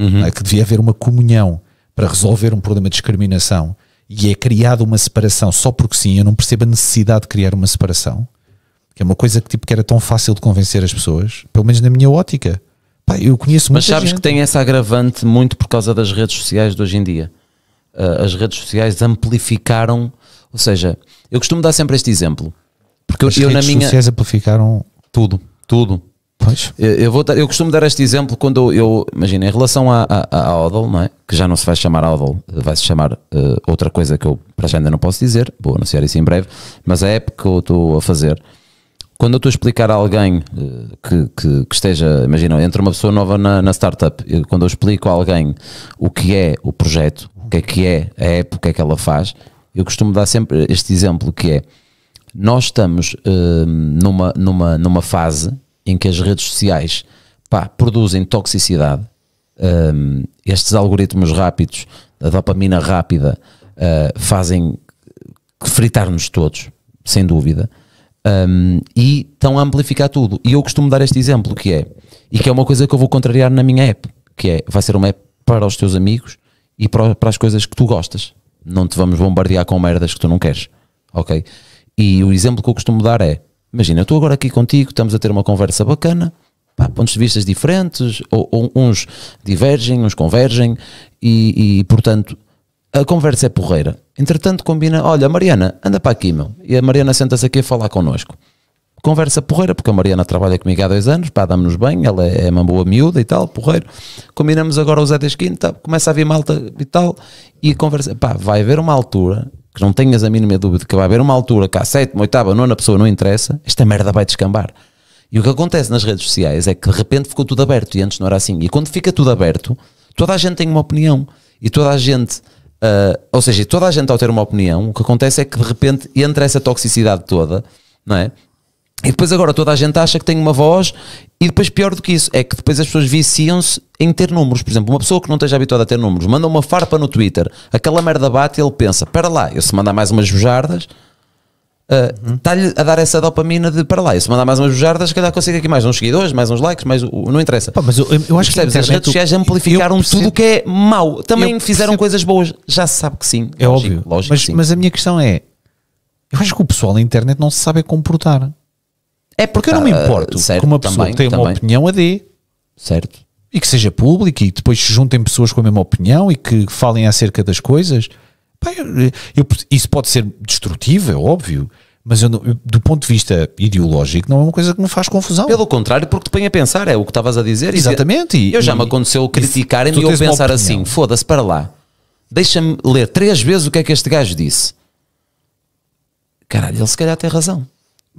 uhum. é? que devia haver uma comunhão para resolver um problema de discriminação e é criada uma separação só porque sim, eu não percebo a necessidade de criar uma separação, que é uma coisa que, tipo, que era tão fácil de convencer as pessoas, pelo menos na minha ótica. Pá, eu conheço Mas sabes gente. que tem essa agravante muito por causa das redes sociais de hoje em dia. Uh, as redes sociais amplificaram, ou seja, eu costumo dar sempre este exemplo. Porque as eu, redes eu na minha. sociais amplificaram tudo, tudo. Pois. Eu, eu, vou dar, eu costumo dar este exemplo quando eu, eu em relação à a, a, Odal, não é? Que já não se vai chamar Odal, vai se chamar uh, outra coisa que eu para já ainda não posso dizer, vou anunciar isso em breve, mas a app que eu estou a fazer, quando eu estou a explicar a alguém uh, que, que, que, esteja, imagina, entre uma pessoa nova na, na startup, eu, quando eu explico a alguém o que é o projeto, o que é que é a app, o que é que ela faz, eu costumo dar sempre este exemplo que é nós estamos uh, numa, numa, numa fase em que as redes sociais pá, produzem toxicidade, um, estes algoritmos rápidos, a dopamina rápida, uh, fazem fritar-nos todos, sem dúvida, um, e estão a amplificar tudo. E eu costumo dar este exemplo que é, e que é uma coisa que eu vou contrariar na minha app, que é, vai ser uma app para os teus amigos e para, para as coisas que tu gostas. Não te vamos bombardear com merdas que tu não queres, ok? E o exemplo que eu costumo dar é, Imagina, eu estou agora aqui contigo, estamos a ter uma conversa bacana, pá, pontos de vista diferentes, ou, ou, uns divergem, uns convergem, e, e, portanto a conversa é porreira. Entretanto, combina, olha, Mariana, anda para aqui, meu. E a Mariana senta-se aqui a falar connosco. Conversa porreira, porque a Mariana trabalha comigo há dois anos, pá, dá-nos bem, ela é, é uma boa miúda e tal, porreiro. Combinamos agora o Zé da Esquina, tá, começa a vir malta e tal, e conversa, pá, vai haver uma altura que não tenhas a mínima dúvida que vai haver uma altura que a sétima, oitava, nona pessoa não interessa, esta merda vai descambar. E o que acontece nas redes sociais é que de repente ficou tudo aberto e antes não era assim. E quando fica tudo aberto, toda a gente tem uma opinião e toda a gente, uh, ou seja, toda a gente ao ter uma opinião, o que acontece é que de repente entra essa toxicidade toda, não é? E depois agora toda a gente acha que tem uma voz e depois pior do que isso é que depois as pessoas viciam-se em ter números. Por exemplo, uma pessoa que não esteja habituada a ter números manda uma farpa no Twitter, aquela merda bate e ele pensa, para lá, eu se mandar mais umas bujardas está-lhe eh, uh, a dar essa dopamina de para lá, eu se mandar mais umas bujardas, se calhar consigo aqui mais uns seguidores, mais uns likes, mais não interessa. Pá, mas eu, eu acho percebes, que as redes sociais amplificaram percebo, tudo o que é mau. Também fizeram coisas boas, já se sabe que sim. É lógico, óbvio. Lógico mas, mas a minha questão é: eu acho que o pessoal na internet não se sabe comportar. É porque tá, eu não me tá, importo certo, que uma pessoa também, que tenha uma opinião a é dê. Certo. E que seja pública e depois se juntem pessoas com a mesma opinião e que falem acerca das coisas. Pá, eu, eu, isso pode ser destrutivo, é óbvio. Mas eu, do ponto de vista ideológico, não é uma coisa que me faz confusão. Pelo contrário, porque te põe a pensar, é o que estavas a dizer. Exatamente. E, eu já e, me aconteceu criticarem e eu pensar assim: foda-se para lá, deixa-me ler três vezes o que é que este gajo disse. Caralho, ele se calhar tem razão.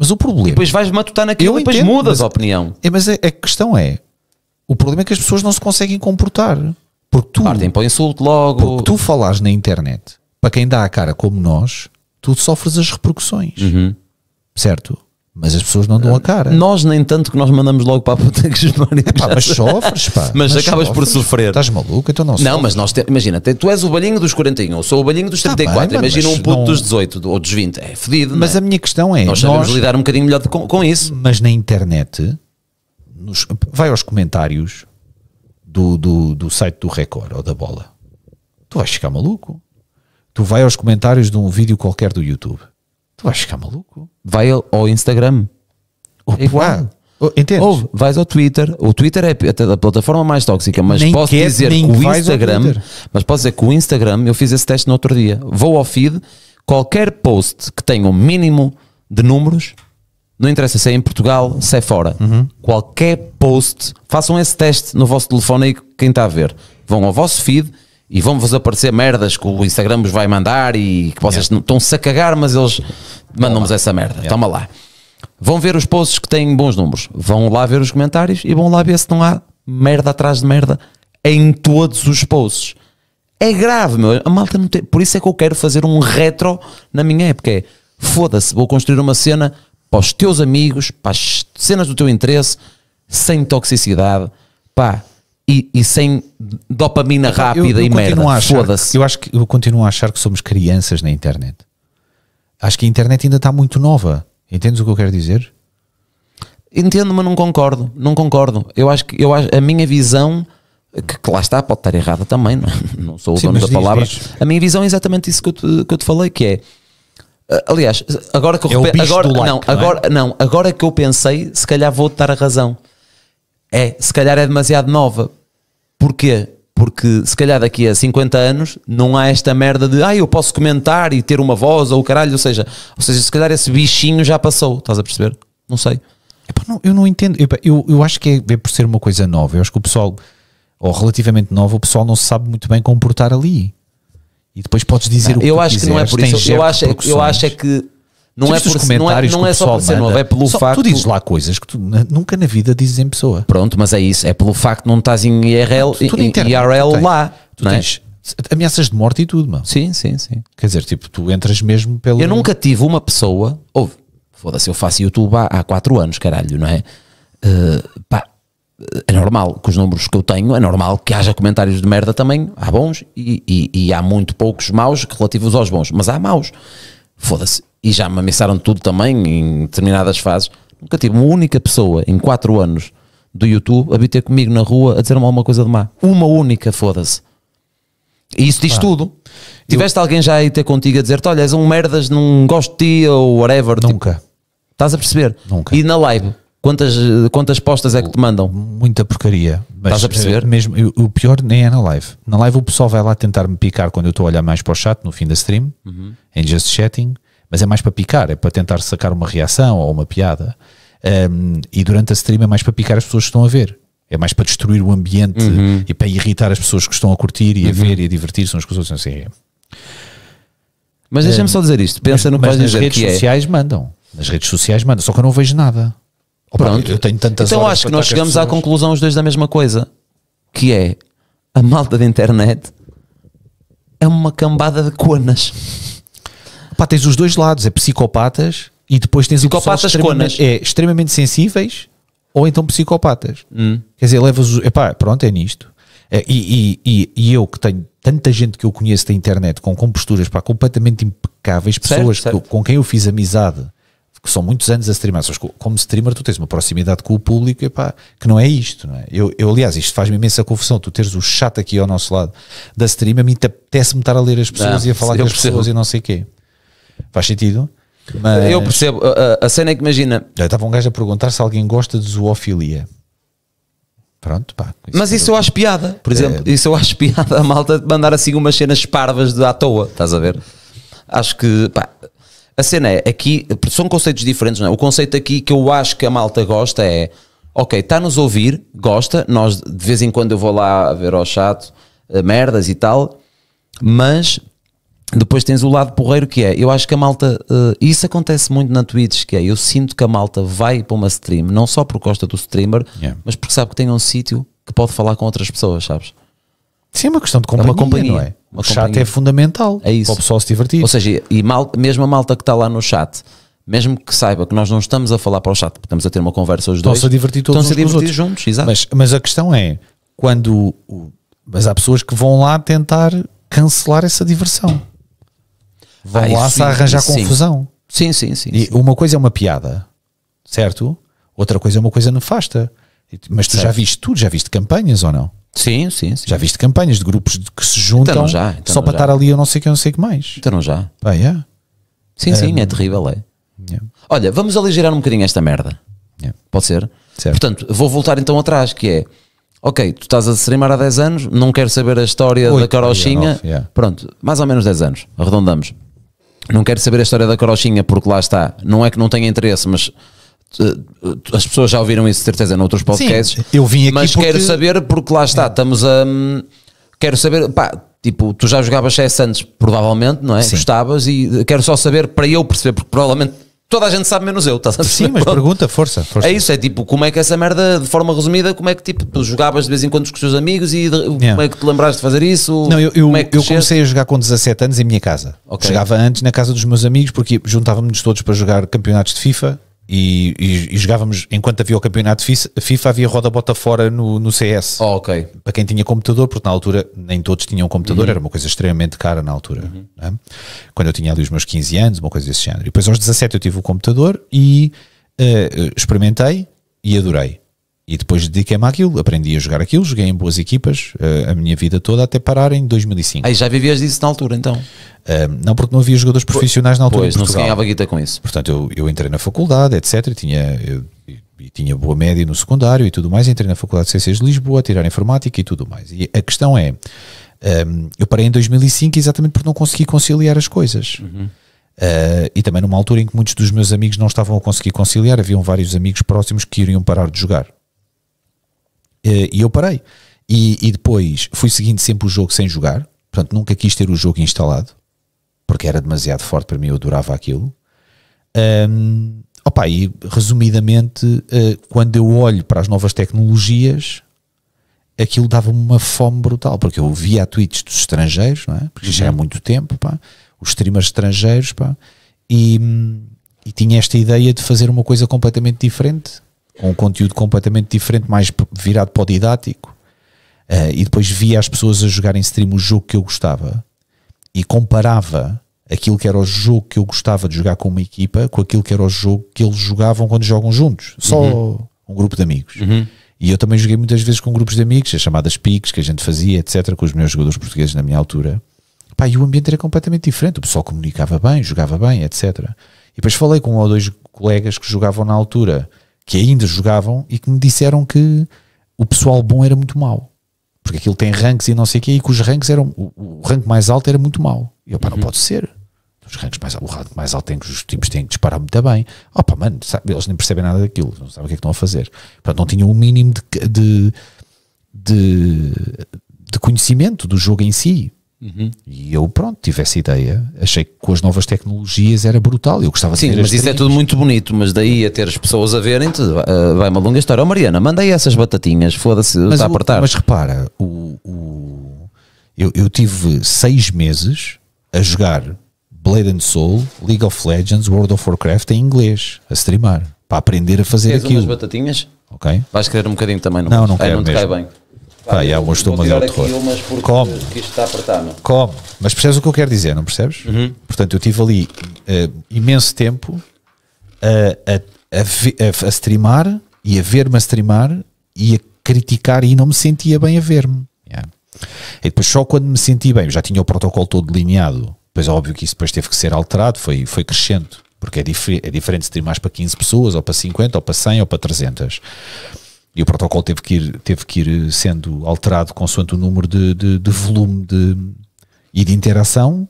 Mas o problema. E depois vais matutar naquilo, depois entendo, mudas mas, a opinião. É, mas a, é, é a, questão é: o problema é que as pessoas não se conseguem comportar. Porque tu. Partem para o insulto logo. Porque tu falas na internet, para quem dá a cara como nós, tu sofres as repercussões. Uhum. Certo? Mas as pessoas não dão a eh, cara. Nós, nem tanto que nós mandamos logo para a puta que os maridos. mas sofres, pá. Mas, mas acabas sofres, por sofrer. Estás maluco? Então não sofres. Não, mas nós te, imagina, te, tu és o balinho dos 41, eu sou o balinho dos 34. Tá bem, imagina um puto não... dos 18 ou dos 20. É fedido. Mas é? a minha questão é. Nós sabemos nós... lidar um bocadinho melhor de, com, com, isso. Mas na internet, nos, vai aos comentários do, do, do site do Record ou da Bola. Tu vais ficar maluco. Tu vai aos comentários de um vídeo qualquer do YouTube Tu vais ficar é maluco. Vai ao Instagram. Opa. É igual. Oh, entendes? Ou vais ao Twitter, o Twitter é a plataforma mais tóxica, mas nem posso quer, dizer que o Instagram, mas posso dizer que o Instagram, eu fiz esse teste no outro dia. Vou ao feed, qualquer post que tenha o um mínimo de números, não interessa se é em Portugal, se é fora, uhum. qualquer post, façam esse teste no vosso telefone aí, quem está a ver. Vão ao vosso feed e vão-vos aparecer merdas que o Instagram vos vai mandar e que vocês estão-se a cagar, mas eles mandam-nos essa merda. Yeah. Toma lá. Vão ver os posts que têm bons números, vão lá ver os comentários e vão lá ver se não há merda atrás de merda em todos os posts. É grave, meu. A malta não tem. Por isso é que eu quero fazer um retro na minha época. É foda-se, vou construir uma cena para os teus amigos, para as cenas do teu interesse, sem toxicidade. Pá, e, e sem dopamina eu, rápida eu, eu e merda. Foda-se. Eu, acho que, eu continuo a achar que somos crianças na internet. Acho que a internet ainda está muito nova. Entendes o que eu quero dizer? Entendo, mas não concordo. Não concordo. Eu acho que eu acho, a minha visão que, que lá está, pode estar errada também, não, é? não sou o Sim, dono da diz, palavra. Diz. A minha visão é exatamente isso que eu te, que eu te falei, que é eh, aliás, agora que eu é agora, like, não, não é? agora não, agora que eu pensei, se calhar vou te dar a razão. É, se calhar é demasiado nova. Porquê? Porque se calhar daqui a 50 anos não há esta merda de ah, eu posso comentar e ter uma voz ou o caralho, ou seja, ou seja, se calhar esse bichinho já passou, estás a perceber? Não sei. Epá, não, eu não entendo. Epá, eu, eu acho que é, é por ser uma coisa nova. Eu acho que o pessoal, ou relativamente nova, o pessoal não se sabe muito bem comportar ali. E depois podes dizer não, o que eu acho que não é por isso. Eu acho, é, eu acho é que Tipo, é não é, por, comentários não é, não é só por ser novo, é pelo só, facto. Tu dizes lá coisas que tu nunca na vida dizes em pessoa. Pronto, mas é isso. É pelo facto de não estás em IRL, tu, tu em, IRL tu lá. Tu não é? tens é? ameaças de morte e tudo, mano. Sim, sim, sim. Quer dizer, tipo, tu entras mesmo pelo. Eu nunca tive uma pessoa. ou foda-se, eu faço YouTube há, 4 anos, caralho, não é? Uh, pá, é normal, com os números que eu tenho, é normal que haja comentários de merda também. Há bons e, e, e há muito poucos maus relativos aos bons, mas há maus. Foda-se e já me ameaçaram tudo também em determinadas fases. Nunca tive uma única pessoa em 4 anos do YouTube a bater comigo na rua a dizer-me alguma coisa de má. Uma única, foda-se. E isso diz tudo. Tiveste alguém já aí ter contigo a dizer-te: olha, és um merdas, não gosto de ti ou whatever. Tipo, Nunca. Tipo, estás a perceber? Nunca. E na live, quantas, quantas postas é que te mandam? Muita porcaria. estás a perceber? Eh, mesmo, o pior nem é na live. Na live o pessoal vai lá tentar me picar quando eu estou a olhar mais para o chat no fim da stream, uhum. em just chatting mas é mais para picar, é para tentar sacar uma reação ou uma piada. Um, e durante a stream é mais para picar as pessoas que estão a ver. É mais para destruir o ambiente uhum. e para irritar as pessoas que estão a curtir e uhum. a ver e a divertir-se as coisas Assim. É. Mas deixa-me só dizer isto. Pensa mas, no mas nas redes é. sociais é. mandam. Nas redes sociais mandam. Só que eu não vejo nada. Opa, Pronto. Eu tenho tantas Então acho que nós chegamos à conclusão os dois da mesma coisa. Que é a malta da internet é uma cambada de conas. Pá, tens os dois lados, é psicopatas e depois tens psicopatas o extremamente, conas. é, extremamente sensíveis ou então psicopatas. Hum. Quer dizer, levas é Epá, pronto, é nisto. É, e, e, e, eu que tenho tanta gente que eu conheço da internet com composturas pá, completamente impecáveis, pessoas certo, certo. Que, com quem eu fiz amizade, que são muitos anos a streamar. Só como streamer, tu tens uma proximidade com o público epá, que não é isto. Não é? Eu, eu, aliás, isto faz-me imensa confusão. Tu teres o chato aqui ao nosso lado da stream, a mim apetece-me estar a ler as pessoas não, e a falar com as pessoas e não sei o quê. Faz sentido? Mas... Eu percebo. A, a cena é que imagina. Eu estava um gajo a perguntar se alguém gosta de zoofilia. Pronto, pá. Isso mas é isso eu acho piada, por é. exemplo. É... Isso eu acho piada a malta de mandar assim umas cenas parvas de à toa, estás a ver? Acho que, pá. A cena é, aqui são conceitos diferentes, não é? O conceito aqui que eu acho que a malta gosta é, ok, está-nos ouvir, gosta, nós de vez em quando eu vou lá ver ao chato eh, merdas e tal, mas depois tens o lado porreiro que é, eu acho que a malta, uh, isso acontece muito na Twitch, que é, eu sinto que a malta vai para uma stream, não só por gosta do streamer, yeah. mas porque sabe que tem um sítio que pode falar com outras pessoas, sabes? Sim, é uma questão de companhia, é uma companhia não é? Uma o companhia. chat é fundamental é isso. para o pessoal se divertir. Ou seja, e mal, mesmo a malta que está lá no chat, mesmo que saiba que nós não estamos a falar para o chat, estamos a ter uma conversa os dois. Estão-se a divertir todos estão a divertir outros. juntos, exato. Mas, mas a questão é, quando... Mas há pessoas que vão lá tentar cancelar essa diversão vão ah, lá se arranjar sim. confusão. Sim, sim, sim. E sim. uma coisa é uma piada, certo? Outra coisa é uma coisa nefasta. Mas tu certo. já viste tudo, já viste campanhas ou não? Sim, sim, sim. Já viste campanhas de grupos que se juntam então já, então só para já. estar ali eu não sei que eu não sei que mais. Então não já. Ah, yeah. É? Sim, sim, ah, é terrível, é. Yeah. É. Olha, vamos aligerar um bocadinho esta merda. Yeah. É. Pode ser? Certo. Portanto, vou voltar então atrás, que é ok, tu estás a streamar há 10 anos, não quero saber a história da carochinha. Nove, yeah. Pronto, mais ou menos 10 anos, arredondamos. Não quero saber a história da carochinha, porque lá está. Não é que não tenha interesse, mas eh, as pessoas já ouviram isso de certeza noutros podcasts. Sim, eu vim aqui Mas porque... quero saber, porque lá está, é. estamos a... Hum, quero saber, pá, tipo, tu já jogavas CS antes, provavelmente, não é? Sim. Gostavas e eh, quero só saber para eu perceber, porque provavelmente toda a gente sabe menos eu, estás a Sim, mas Pronto. pergunta, força, força. É isso, é tipo, como é que essa merda, de forma resumida, como é que tipo, jogavas de vez em quando com os teus amigos e de, yeah. como é que te lembraste de fazer isso? Não, eu, eu, é eu comecei a jogar com 17 anos em minha casa. Okay. Jogava antes na casa dos meus amigos porque juntávamos-nos todos para jogar campeonatos de FIFA e, e, e, jogávamos, enquanto havia o campeonato FIFA, havia roda bota fora no, no CS. Oh, ok. Para quem tinha computador, porque na altura nem todos tinham computador, uhum. era uma coisa extremamente cara na altura. Uhum. Né? Quando eu tinha ali os meus 15 anos, uma coisa desse género. E depois aos 17 eu tive o computador e uh, experimentei e adorei. E depois dediquei-me àquilo, aprendi a jogar aquilo, joguei em boas equipas uh, a minha vida toda até parar em 2005. Aí já vivias disso na altura então? Um, não porque não havia jogadores profissionais na altura. Pois, não se ganhava guita com isso. Portanto, eu, eu entrei na faculdade, etc. E tinha, eu, e tinha boa média no secundário e tudo mais. Entrei na Faculdade de Ciências de Lisboa a tirar informática e tudo mais. E a questão é: um, eu parei em 2005 exatamente porque não consegui conciliar as coisas. Uhum. Uh, e também numa altura em que muitos dos meus amigos não estavam a conseguir conciliar, haviam vários amigos próximos que iriam parar de jogar. Uh, e eu parei. E, e, depois fui seguindo sempre o jogo sem jogar, portanto nunca quis ter o jogo instalado porque era demasiado forte para mim, eu adorava aquilo. Um, opa, e resumidamente, uh, quando eu olho para as novas tecnologias, aquilo dava-me uma fome brutal, porque eu via tweets dos estrangeiros, não é? porque já há uhum. muito tempo, pá, os streamers estrangeiros, pá, e, e tinha esta ideia de fazer uma coisa completamente diferente, com um conteúdo completamente diferente, mais virado para o didático. Uh, e depois via as pessoas a jogarem stream o jogo que eu gostava e comparava aquilo que era o jogo que eu gostava de jogar com uma equipa, com aquilo que era o jogo que eles jogavam quando jogam juntos, só uhum. um grupo de amigos. Uhum. E eu também joguei muitas vezes com grupos de amigos, as chamadas piques que a gente fazia, etc., com os meus jogadores portugueses na minha altura. Pá, e o ambiente era completamente diferente, o pessoal comunicava bem, jogava bem, etc. E depois falei com um ou dois colegas que jogavam na altura, que ainda jogavam, e que me disseram que o pessoal bom era muito mau porque aquilo tem ranks e não sei o quê, e que os ranks eram, o, o rank mais alto era muito mau. E eu, pá, não uhum. pode ser. Os rangos mais, o mais alto tem que os tipos têm que disparar muito bem. Opa, mano, sabe, eles nem percebem nada daquilo, não sabem o que é que estão a fazer. Portanto, não tinham o um mínimo de, de, de, de, conhecimento do jogo em si. Uhum. E eu, pronto, tive essa ideia. Achei que com as novas tecnologias era brutal. Eu gostava Sim, mas isso é tudo muito bonito. Mas daí a ter as pessoas a verem-te, vai uma eh, longa história. Oh, Mariana, manda aí essas batatinhas, foda-se, está a apertar. Mas repara, o, o eu, eu tive seis meses a jogar Blade and Soul, League of Legends, World of Warcraft em inglês, a streamar, para aprender a fazer Queres aquilo. umas batatinhas? Ok. Vais querer um bocadinho também, não? Não, não quero Ai, não te cai bem. Pá, Pá, e de estou mais ao terror. Porque, Come. isto está Come, mas percebes o que eu quero dizer, não percebes? Uhum. Portanto, eu tive ali uh, imenso tempo a, a, a, a- a streamar e a ver-me a streamar e a criticar e não me sentia bem a ver-me. Yeah. E depois só quando me senti bem, já tinha o protocolo todo delineado Pois óbvio que isso depois teve que ser alterado, foi, foi crescendo, porque é, dif é diferente se ter mais para 15 pessoas, ou para 50, ou para 100, ou para 300. E o protocolo teve que ir, teve que ir sendo alterado consoante o número de, de, de volume de, e de interação,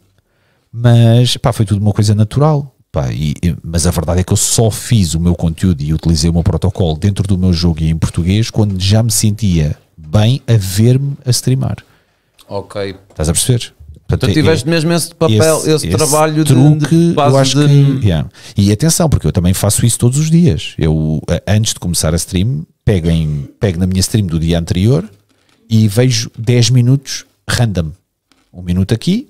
mas pá, foi tudo uma coisa natural. Pá, e, mas a verdade é que eu só fiz o meu conteúdo e utilizei o meu protocolo dentro do meu jogo e em português quando já me sentia bem a ver-me a streamar. Ok. Estás a perceber? Portanto, tiveste é, mesmo esse papel, esse, esse trabalho truque, de, de eu acho de... Que, yeah. E atenção, porque eu também faço isso todos os dias. Eu, antes de começar a stream, pego, em, pego na minha stream do dia anterior e vejo 10 minutos random. Um minuto aqui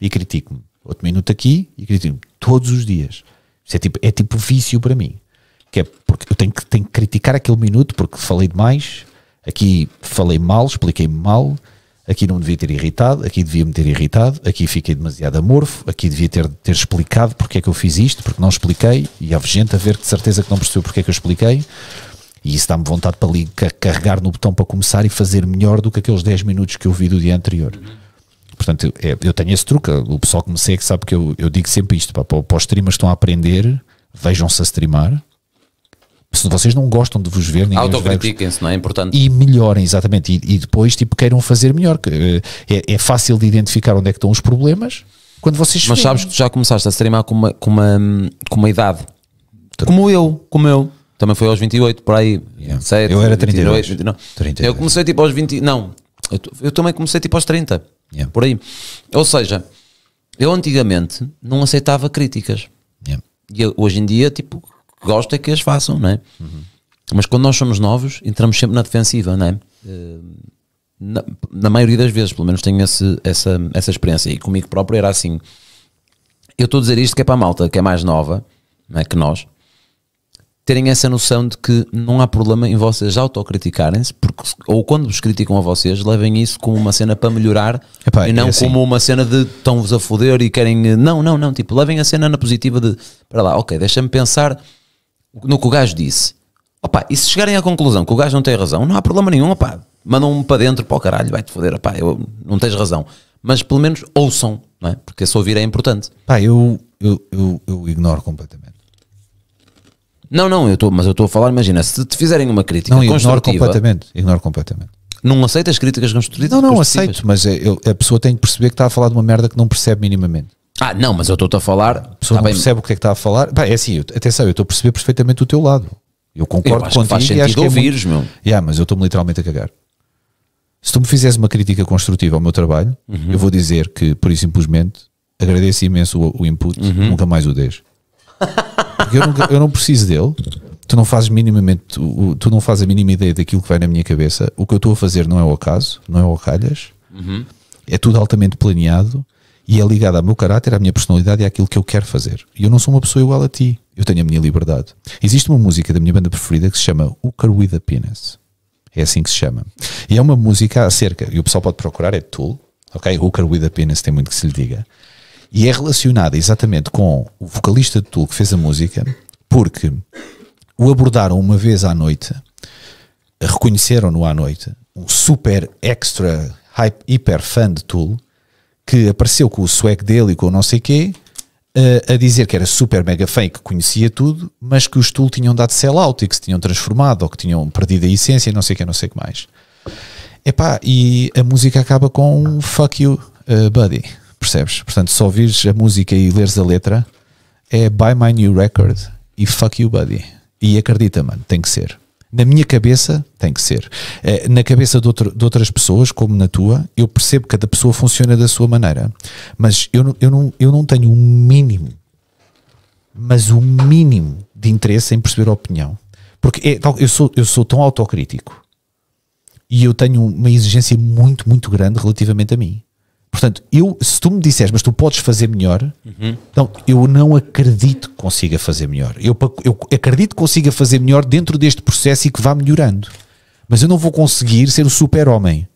e critico-me. Outro minuto aqui e critico-me. Todos os dias. Isso é tipo, é tipo vício para mim. Que é porque eu tenho que, tenho que criticar aquele minuto porque falei demais, aqui falei mal, expliquei mal aqui não devia ter irritado, aqui devia me ter irritado, aqui fiquei demasiado amorfo, aqui devia ter, ter explicado porque é que eu fiz isto, porque não expliquei, e há gente a ver que de certeza que não percebeu porque é que eu expliquei, e isso dá-me vontade para ali carregar no botão para começar e fazer melhor do que aqueles 10 minutos que eu vi do dia anterior. Portanto, eu, é, eu tenho esse truque, o pessoal que me segue sabe que eu, eu digo sempre isto, pá, para, para os streamers que estão a aprender, vejam-se a streamar, se vocês não gostam de vos ver, autocritiquem-se, não é importante. E melhorem, exatamente. E, e depois, tipo, queiram fazer melhor. Eh, é, é, fácil de identificar onde é que estão os problemas quando vocês. Mas sabes que tu já começaste a streamar com uma, com uma, com uma idade. Como eu, como eu. Também foi aos 28, por aí. Yeah. 7, eu era 32. 29. 32. Eu comecei tipo aos 20. Não, eu, eu também comecei tipo aos 30. Yeah. Por aí. Ou seja, eu antigamente não aceitava críticas. Yeah. E eu, hoje em dia, tipo, gosto é que as façam, não é? Uhum. Mas quando nós somos novos, entramos sempre na defensiva, não é? Eh, na, na maioria das vezes, pelo menos tenho esse, essa, essa experiência. E comigo próprio era assim. Eu estou a dizer isto que é para a malta, que é mais nova é, que nós, terem essa noção de que não há problema em vocês autocriticarem-se, porque ou quando vos criticam a vocês, levem isso como uma cena para melhorar Epá, e não é assim. como uma cena de estão-vos a foder e querem. Eh, não, não, não. Tipo, levem a cena na positiva de para lá, ok, deixa-me pensar no que o gajo disse, opá, e se chegarem à conclusão que o gajo não tem razão, não há problema nenhum, opá, mandam-me para dentro, para o caralho, vai-te foder, opá, eu, não tens razão. Mas pelo menos ouçam, não é? Porque esse ouvir é importante. Pá, eu, eu, eu, eu ignoro completamente. Não, não, eu tô, mas eu estou a falar, imagina, se te fizerem uma crítica não, ignoro completamente, ignoro completamente. Não aceito as críticas construtivas? Não, não, aceito, mas é, eu, a pessoa tem que perceber que está a falar de uma merda que não percebe minimamente. Ah, não, mas eu estou-te a falar. A pessoa tá não bem... percebe o que é que está a falar. Bem, é assim, eu, atenção, eu estou a perceber perfeitamente o teu lado. Eu concordo com acho contigo. Que faz sentido ouvires, é muito... meu. Yeah, mas eu estou-me literalmente a cagar. Se tu me fizeres uma crítica construtiva ao meu trabalho, uhum. eu vou dizer que, por e simplesmente, agradeço imenso o, o input, uhum. nunca mais o deixo. Porque eu, nunca, eu não preciso dele. Tu não fazes minimamente, tu, tu, não fazes a mínima ideia daquilo que vai na minha cabeça. O que eu estou a fazer não é o acaso, não é o calhas. Uhum. É tudo altamente planeado e é ligada ao meu caráter, à minha personalidade e àquilo que eu quero fazer. E eu não sou uma pessoa igual a ti. Eu tenho a minha liberdade. Existe uma música da minha banda preferida que se chama Hooker with a Penis. É assim que se chama. E é uma música acerca, e o pessoal pode procurar, é Tool, ok? Hooker with a Penis, tem muito que se lhe diga. E é relacionada exatamente com o vocalista de Tool que fez a música, porque o abordaram uma vez à noite, reconheceram-no à noite, um super extra hype, hiper fã de Tool, que apareceu com o swag dele e com o não sei quê, uh, a dizer que era super mega fake, que conhecia tudo, mas que os Tool tinham dado sell-out e que se tinham transformado ou que tinham perdido a essência e não sei o que, não sei o que mais. Epá, e a música acaba com um fuck you, uh, buddy, percebes? Portanto, só ouvires a música e leres a letra é buy my new record e fuck you, buddy. E acredita, mano, tem que ser na minha cabeça tem que ser. Eh, na cabeça de, outro, de, outras pessoas, como na tua, eu percebo que cada pessoa funciona da sua maneira. Mas eu não, eu não, eu não tenho o um mínimo, mas o um mínimo de interesse em perceber a opinião. Porque é, eu, sou, eu sou tão autocrítico e eu tenho uma exigência muito, muito grande relativamente a mim. Portanto, eu, se tu me disseres, mas tu podes fazer melhor, uhum. então eu não acredito que consiga fazer melhor. Eu, eu acredito que consiga fazer melhor dentro deste processo e que vá melhorando. Mas eu não vou conseguir ser o super-homem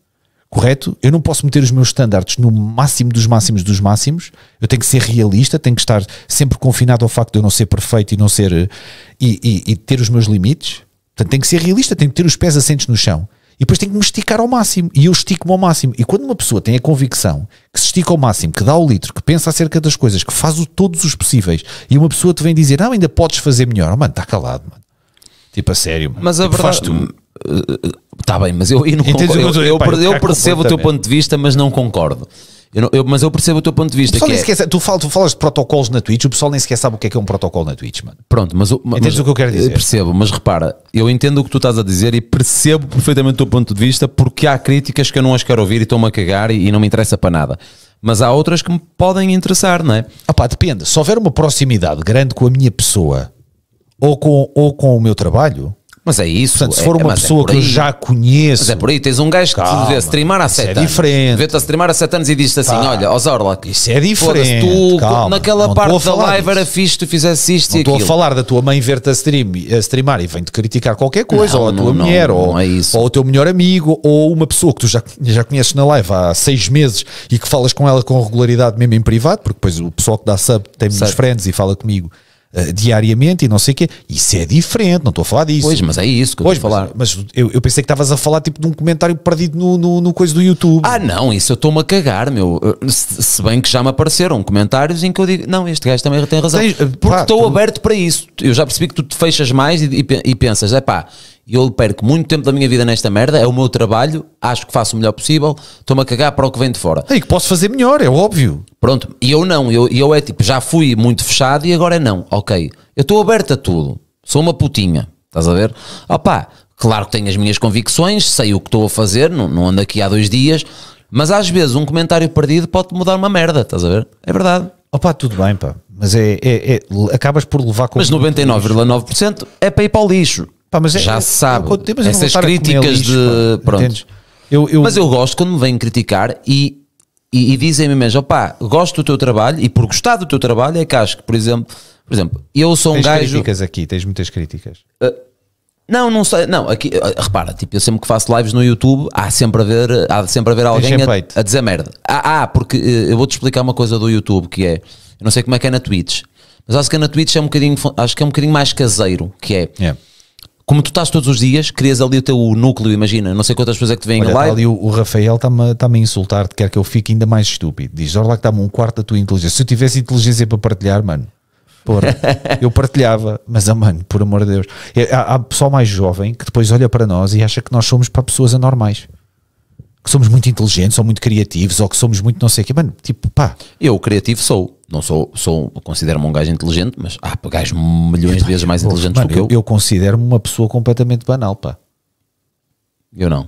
correto? Eu não posso meter os meus estándares no máximo dos máximos dos máximos. Eu tenho que ser realista, tenho que estar sempre confinado ao facto de eu não ser perfeito e não ser eh, e, e, e ter os meus limites. Portanto, tenho que ser realista, tenho que ter os pés assentes no chão e depois tenho que me esticar ao máximo. E eu estico-me ao máximo. E quando uma pessoa tem a convicção que se estica ao máximo, que dá o litro, que pensa acerca das coisas, que faz o, todos os possíveis, e uma pessoa te vem dizer, não, ah, ainda podes fazer melhor, oh, mano, está calado, mano. Tipo, a sério, mano. Mas tipo, a verdade. tu. Está bem, mas eu, eu não concordo. Eu, eu, eu, eu percebo o teu ponto de vista, mas não concordo. Eu não, eu, mas eu percebo o teu ponto de vista. Que é... tu, falas, tu, falas de protocolos na Twitch, o pessoal nem sequer sabe o que é que é um protocolo na Twitch, mano. Pronto, mas, mas entendes o que eu quero dizer? Percebo, mas repara, eu entendo o que tu estás a dizer e percebo perfeitamente o teu ponto de vista porque há críticas que eu não as quero ouvir e estou-me a cagar e, e não me interessa para nada mas há outras que me podem interessar, não é? Ah pá, depende. Se houver uma proximidade grande com a minha pessoa ou com, ou com o meu trabalho, mas é isso. Portanto, se é- for é, uma pessoa é que eu já conheço. Mas é por aí, tens um gajo que Calma, te vê streamar há 7 é anos. É diferente. Vê-te a streamar há 7 anos e diz-te assim: tá. olha, Osorlock. Isso é diferente. Tu, Calma, naquela parte da live disso. era fixe, tu fizesse isto não e aquilo. Estou a falar da tua mãe ver-te a, stream, a streamar e vem-te criticar qualquer coisa, não, ou a tua não, mulher, ou, é ou o teu melhor amigo, ou uma pessoa que tu já, já conheces na live há 6 meses e que falas com ela com regularidade mesmo em privado, porque depois o pessoal que dá sub tem muitos friends e fala comigo eh, diariamente e não sei o quê. Isso é diferente, não estou a falar disso. Pois, mas é isso que eu pois, estou a falar. Mas, eu, eu, pensei que estavas a falar tipo de um comentário perdido no, no, no coisa do YouTube. Ah, não, isso eu estou-me a cagar, meu. Eh, se, se, bem que já me apareceram comentários em que eu digo, não, este gajo também tem razão. Tens, eh, porque estou aberto para isso. Eu já percebi que tu te fechas mais e, e, e pensas, é pá, eu perco muito tempo da minha vida nesta merda, é o meu trabalho, acho que faço o melhor possível, estou-me a cagar para o que vem de fora. E que posso fazer melhor, é óbvio. Pronto, e eu não, eu, eu é tipo, já fui muito fechado e agora é não, ok. Eu estou aberto a tudo, sou uma putinha, estás a ver? Opá, claro que tenho as minhas convicções, sei o que estou a fazer, não, não ando aqui há dois dias, mas às vezes um comentário perdido pode mudar uma merda, estás a ver? É verdade. Opá, tudo bem, pá, mas é, é, é acabas por levar com. Mas 99,9% é para ir para o lixo. Pá, mas é, já se sabe. Eu, eu, eu, Essas críticas lixo, de. Pá, pronto. Eu, mas eu gosto quando me vêm criticar e e, e dizem-me mesmo, opá, gosto do teu trabalho e por gostar do teu trabalho é que acho que, por exemplo, por exemplo, eu sou um tens gajo... Tens críticas aqui, tens muitas críticas. Uh, não, não sei, não, aqui, ah, repara, tipo, eu sempre que faço lives no YouTube, há sempre a ver, há sempre a ver alguém a, a, dizer merda. Ah, ah porque uh, eu vou-te explicar uma coisa do YouTube, que é, eu não sei como é que é na Twitch, mas acho que é na Twitch é um bocadinho, acho que é um bocadinho mais caseiro, que é... Yeah como tu estás todos os dias, crias ali o teu núcleo, imagina, não sei quantas pessoas é que te vêm lá. ali o, o Rafael está-me tá a insultar, quer que eu fique ainda mais estúpido. Diz, olha lá que está-me um quarto da tua inteligência. Se eu tivesse inteligência para partilhar, mano, porra, eu partilhava, mas, ah, mano, por amor de Deus. É, há, há pessoal mais jovem que depois olha para nós e acha que nós somos para pessoas anormais que somos muito inteligentes ou muito criativos ou que somos muito não sei o quê. Mano, tipo, pá. Eu, criativo, sou não sou, sou considero-me um gajo inteligente, mas há ah, gajos milhões de vezes mais inteligentes do que eu. Eu, eu considero-me uma pessoa completamente banal, pá. Eu não.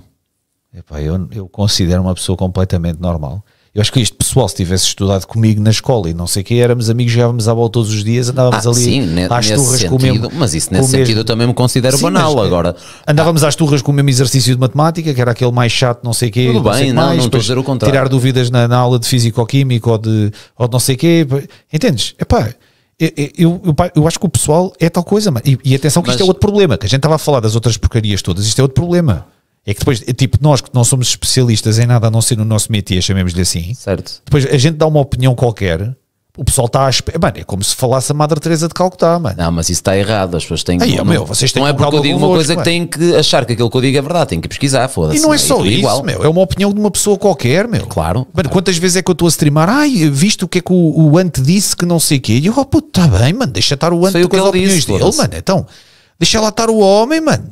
Epá, eu, eu considero uma pessoa completamente normal. Eu acho que este pessoal, se tivesse estudado comigo na escola e não sei o que, éramos amigos, jogávamos à bola todos os dias, andávamos ah, ali sim, às turras sentido, com o mesmo. Mas isso, nesse sentido, mesmo. eu também me considero sim, banal eh, agora. Andávamos ah. às turras com o mesmo exercício de matemática, que era aquele mais chato, não sei o quê. Tudo não bem, não, mais, não estou a dizer o contrário. Tirar dúvidas na, na aula de físico-químico ou de, ou de não sei o quê. Entendes? Epá, eu, eu, eu, eu, acho que o pessoal é tal coisa, e, e atenção que mas, isto é outro problema, que a gente estava a falar das outras porcarias todas, isto é outro problema. É que depois, tipo, nós que não somos especialistas em nada a não ser no nosso métier, chamemos-lhe assim. Certo. Depois a gente dá uma opinião qualquer, o pessoal está a esperar. Mano, é como se falasse a Madre Teresa de Calcutá, mano. Não, mas isso está errado. As pessoas têm que. Aí, não, meu, vocês têm não é porque eu digo uma coisa que têm que achar que aquilo que eu digo é verdade, têm que pesquisar, foda-se. E não é, é? só é isso, igual. meu. É uma opinião de uma pessoa qualquer, meu. Claro. Mano, claro. quantas vezes é que eu estou a streamar? Ai, visto o que é que o, o Ante disse que não sei o quê. E eu, oh, puto, está bem, mano, deixa estar o Ante com as opiniões disse, dele, mano. Então, deixa lá estar o homem, mano.